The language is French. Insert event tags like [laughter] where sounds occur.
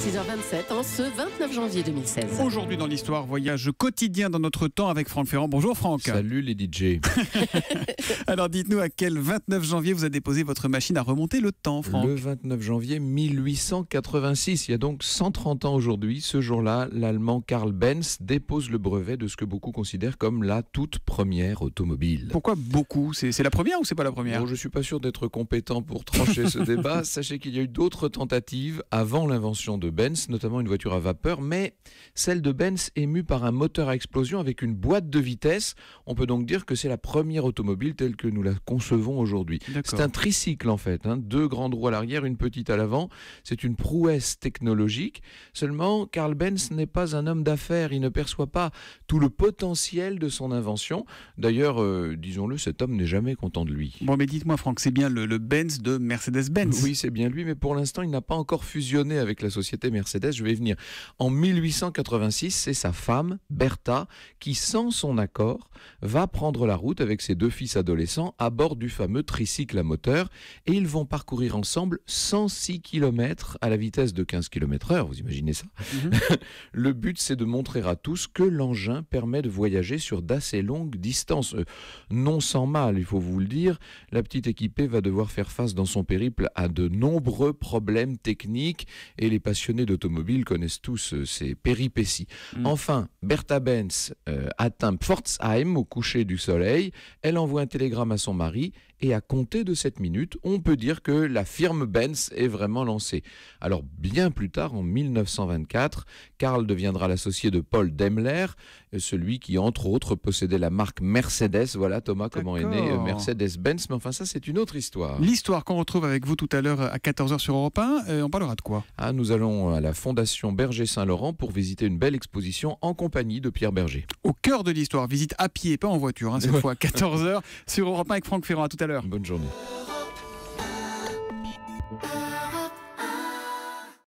6h27 en hein, ce 29 janvier 2016. Aujourd'hui dans l'histoire, voyage quotidien dans notre temps avec Franck Ferrand. Bonjour Franck. Salut les DJ. [laughs] Alors dites-nous à quel 29 janvier vous avez déposé votre machine à remonter le temps, Franck Le 29 janvier 1886, il y a donc 130 ans aujourd'hui, ce jour-là, l'Allemand Karl Benz dépose le brevet de ce que beaucoup considèrent comme la toute première automobile. Pourquoi beaucoup C'est la première ou c'est pas la première bon, Je suis pas sûr d'être compétent pour trancher ce débat. [laughs] Sachez qu'il y a eu d'autres tentatives avant l'invention de Benz, notamment une voiture à vapeur, mais celle de Benz est mue par un moteur à explosion avec une boîte de vitesse. On peut donc dire que c'est la première automobile telle que nous la concevons aujourd'hui. C'est un tricycle en fait, hein. deux grandes roues à l'arrière, une petite à l'avant. C'est une prouesse technologique. Seulement, Carl Benz n'est pas un homme d'affaires, il ne perçoit pas tout le potentiel de son invention. D'ailleurs, euh, disons-le, cet homme n'est jamais content de lui. Bon, mais dites-moi Franck, c'est bien le Benz de Mercedes-Benz. Oui, c'est bien lui, mais pour l'instant, il n'a pas encore fusionné avec la société Mercedes, je vais venir. En 1886, c'est sa femme, Bertha, qui, sans son accord, va prendre la route avec ses deux fils adolescents à bord du fameux tricycle à moteur et ils vont parcourir ensemble 106 km à la vitesse de 15 km h vous imaginez ça mhm. [laughs] Le but, c'est de montrer à tous que l'engin permet de voyager sur d'assez longues distances. Euh, non sans mal, il faut vous le dire, la petite équipée va devoir faire face dans son périple à de nombreux problèmes techniques et les passionnés passionnés d'automobile connaissent tous euh, ces péripéties. Mm. Enfin, Bertha Benz euh, atteint Pforzheim au coucher du soleil. Elle envoie un télégramme à son mari et à compter de cette minute, on peut dire que la firme Benz est vraiment lancée. Alors bien plus tard, en 1924, Karl deviendra l'associé de Paul Daimler, euh, celui qui entre autres possédait la marque Mercedes. Voilà Thomas comment est né Mercedes-Benz, mais enfin ça c'est une autre histoire. L'histoire qu'on retrouve avec vous tout à l'heure à 14h sur Europe 1, on parlera de quoi ah, Nous allons à la Fondation Berger Saint-Laurent pour visiter une belle exposition en compagnie de Pierre Berger. Au cœur de l'histoire, visite à pied, et pas en voiture, hein, cette fois, 14h [laughs] sur Europe 1 avec Franck Ferrand. À tout à l'heure. Bonne journée.